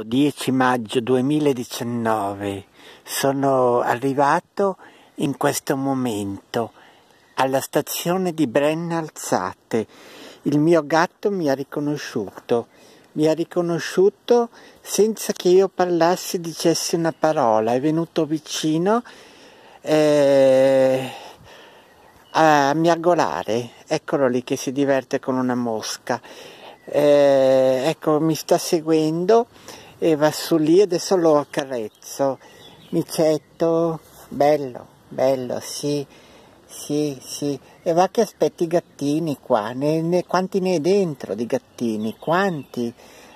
10 maggio 2019 sono arrivato in questo momento alla stazione di Brenna Alzate. Il mio gatto mi ha riconosciuto, mi ha riconosciuto senza che io parlassi, dicessi una parola, è venuto vicino eh, a miagolare, eccolo lì che si diverte con una mosca. Eh, ecco, mi sta seguendo e va su lì adesso lo accarezzo. Micetto, bello, bello, sì, sì, sì. E va che aspetti i gattini qua, ne, ne, quanti ne hai dentro di gattini, quanti?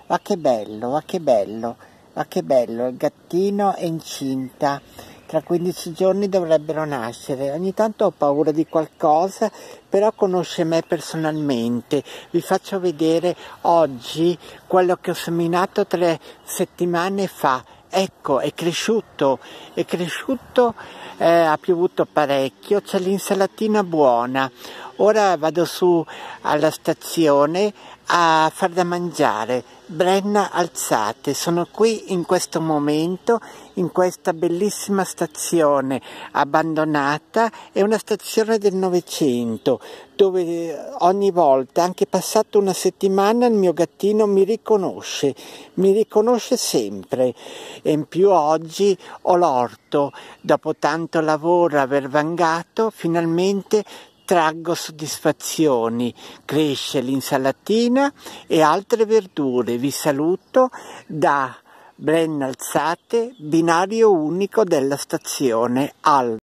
Va che bello, va che bello, va che bello, il gattino è incinta tra 15 giorni dovrebbero nascere. Ogni tanto ho paura di qualcosa, però conosce me personalmente. Vi faccio vedere oggi quello che ho seminato tre settimane fa. Ecco, è cresciuto, è cresciuto, eh, ha piovuto parecchio, c'è l'insalatina buona ora vado su alla stazione a far da mangiare. Brenna Alzate, sono qui in questo momento, in questa bellissima stazione abbandonata, è una stazione del Novecento, dove eh, ogni volta, anche passata una settimana, il mio gattino mi riconosce, mi riconosce sempre. E in più oggi ho l'orto, dopo tanto lavoro aver vangato, finalmente traggo soddisfazioni. Cresce l'insalatina e altre verdure. Vi saluto da Brenna Alzate, binario unico della stazione Alba.